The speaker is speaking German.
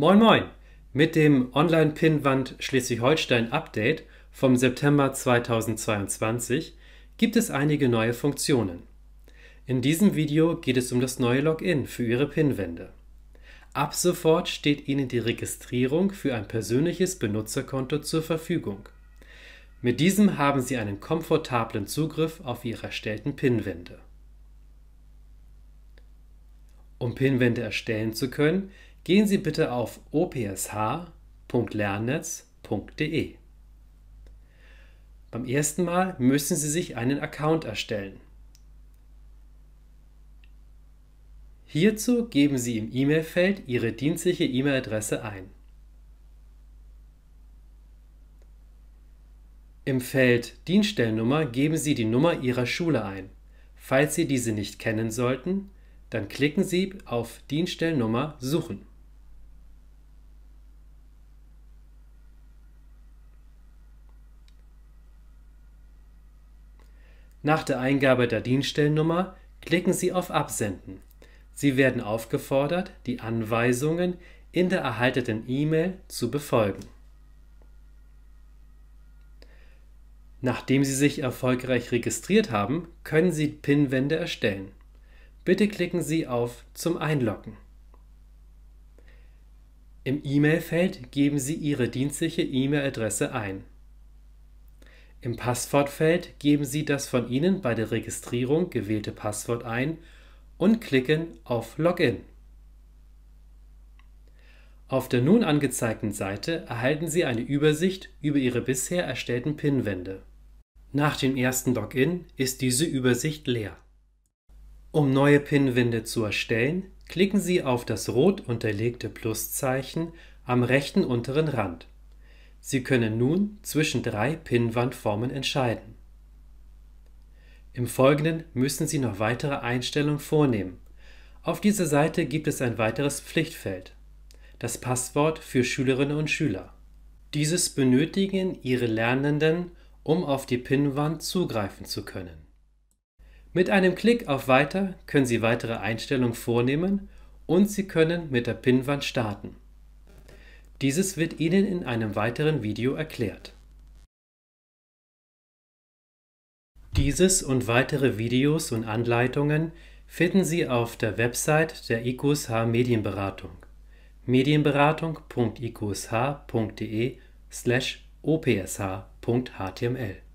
Moin Moin! Mit dem online pinwand schleswig Schleswig-Holstein-Update vom September 2022 gibt es einige neue Funktionen. In diesem Video geht es um das neue Login für Ihre Pinwände. Ab sofort steht Ihnen die Registrierung für ein persönliches Benutzerkonto zur Verfügung. Mit diesem haben Sie einen komfortablen Zugriff auf Ihre erstellten Pinwände. Um Pinwände erstellen zu können, gehen Sie bitte auf opsh.lernnetz.de. Beim ersten Mal müssen Sie sich einen Account erstellen. Hierzu geben Sie im E-Mail-Feld Ihre dienstliche E-Mail-Adresse ein. Im Feld Dienststellennummer geben Sie die Nummer Ihrer Schule ein. Falls Sie diese nicht kennen sollten, dann klicken Sie auf Dienststellennummer Suchen. Nach der Eingabe der din klicken Sie auf Absenden. Sie werden aufgefordert, die Anweisungen in der erhaltenen E-Mail zu befolgen. Nachdem Sie sich erfolgreich registriert haben, können Sie PIN-Wände erstellen. Bitte klicken Sie auf Zum Einloggen. Im E-Mail-Feld geben Sie Ihre dienstliche E-Mail-Adresse ein im Passwortfeld geben Sie das von Ihnen bei der Registrierung gewählte Passwort ein und klicken auf Login. Auf der nun angezeigten Seite erhalten Sie eine Übersicht über Ihre bisher erstellten PIN-Wände. Nach dem ersten Login ist diese Übersicht leer. Um neue PIN-Wände zu erstellen, klicken Sie auf das rot unterlegte Pluszeichen am rechten unteren Rand. Sie können nun zwischen drei Pinnwandformen entscheiden. Im Folgenden müssen Sie noch weitere Einstellungen vornehmen. Auf dieser Seite gibt es ein weiteres Pflichtfeld – das Passwort für Schülerinnen und Schüler. Dieses benötigen Ihre Lernenden, um auf die Pinnwand zugreifen zu können. Mit einem Klick auf Weiter können Sie weitere Einstellungen vornehmen und Sie können mit der Pinnwand starten dieses wird Ihnen in einem weiteren Video erklärt. Dieses und weitere Videos und Anleitungen finden Sie auf der Website der IQSH Medienberatung medienberatung.iqsh.de slash opsh.html